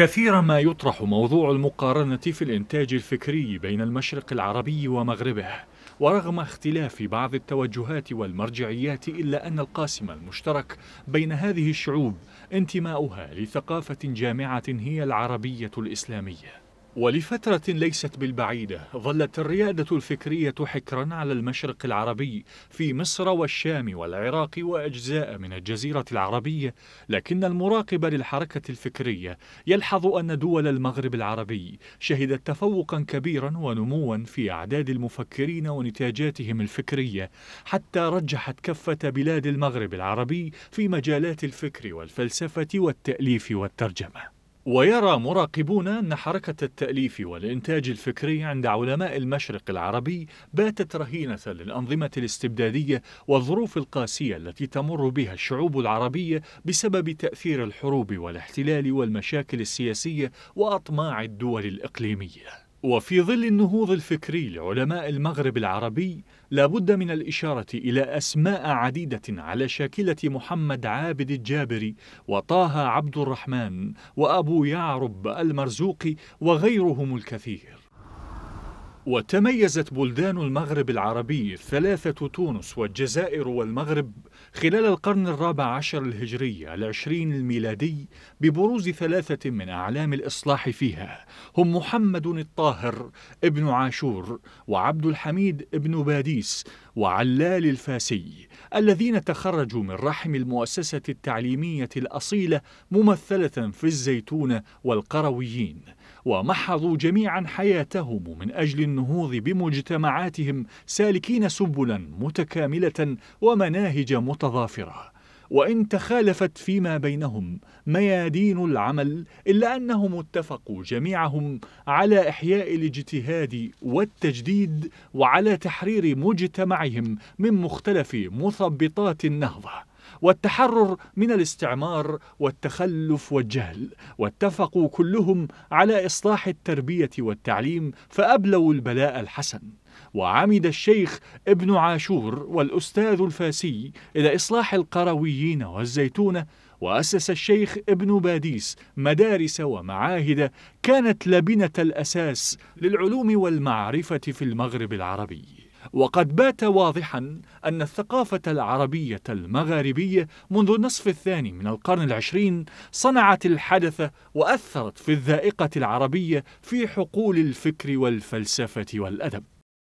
كثيرا ما يطرح موضوع المقارنة في الإنتاج الفكري بين المشرق العربي ومغربه ورغم اختلاف بعض التوجهات والمرجعيات إلا أن القاسم المشترك بين هذه الشعوب انتماؤها لثقافة جامعة هي العربية الإسلامية ولفترة ليست بالبعيدة ظلت الريادة الفكرية حكرا على المشرق العربي في مصر والشام والعراق وأجزاء من الجزيرة العربية لكن المراقب للحركة الفكرية يلحظ أن دول المغرب العربي شهدت تفوقا كبيرا ونموا في أعداد المفكرين ونتاجاتهم الفكرية حتى رجحت كفة بلاد المغرب العربي في مجالات الفكر والفلسفة والتأليف والترجمة ويرى مراقبون أن حركة التأليف والإنتاج الفكري عند علماء المشرق العربي باتت رهينة للأنظمة الاستبدادية والظروف القاسية التي تمر بها الشعوب العربية بسبب تأثير الحروب والاحتلال والمشاكل السياسية وأطماع الدول الإقليمية وفي ظل النهوض الفكري لعلماء المغرب العربي لابد من الإشارة إلى أسماء عديدة على شاكلة محمد عابد الجابري وطه عبد الرحمن وأبو يعرب المرزوقي وغيرهم الكثير وتميزت بلدان المغرب العربي الثلاثة تونس والجزائر والمغرب خلال القرن الرابع عشر الهجري العشرين الميلادي ببروز ثلاثة من أعلام الإصلاح فيها هم محمد الطاهر ابن عاشور وعبد الحميد ابن باديس وعلال الفاسي الذين تخرجوا من رحم المؤسسة التعليمية الأصيلة ممثلة في الزيتون والقرويين ومحضوا جميعا حياتهم من أجل النهوض بمجتمعاتهم سالكين سبلا متكاملة ومناهج متضافرة وإن تخالفت فيما بينهم ميادين العمل إلا أنهم اتفقوا جميعهم على إحياء الاجتهاد والتجديد وعلى تحرير مجتمعهم من مختلف مثبطات النهضة والتحرر من الاستعمار والتخلف والجهل واتفقوا كلهم على إصلاح التربية والتعليم فأبلوا البلاء الحسن وعمد الشيخ ابن عاشور والأستاذ الفاسي إلى إصلاح القرويين والزيتونة وأسس الشيخ ابن باديس مدارس ومعاهد كانت لبنة الأساس للعلوم والمعرفة في المغرب العربي وقد بات واضحا أن الثقافة العربية المغاربية منذ النصف الثاني من القرن العشرين صنعت الحدث وأثرت في الذائقة العربية في حقول الفكر والفلسفة والأدب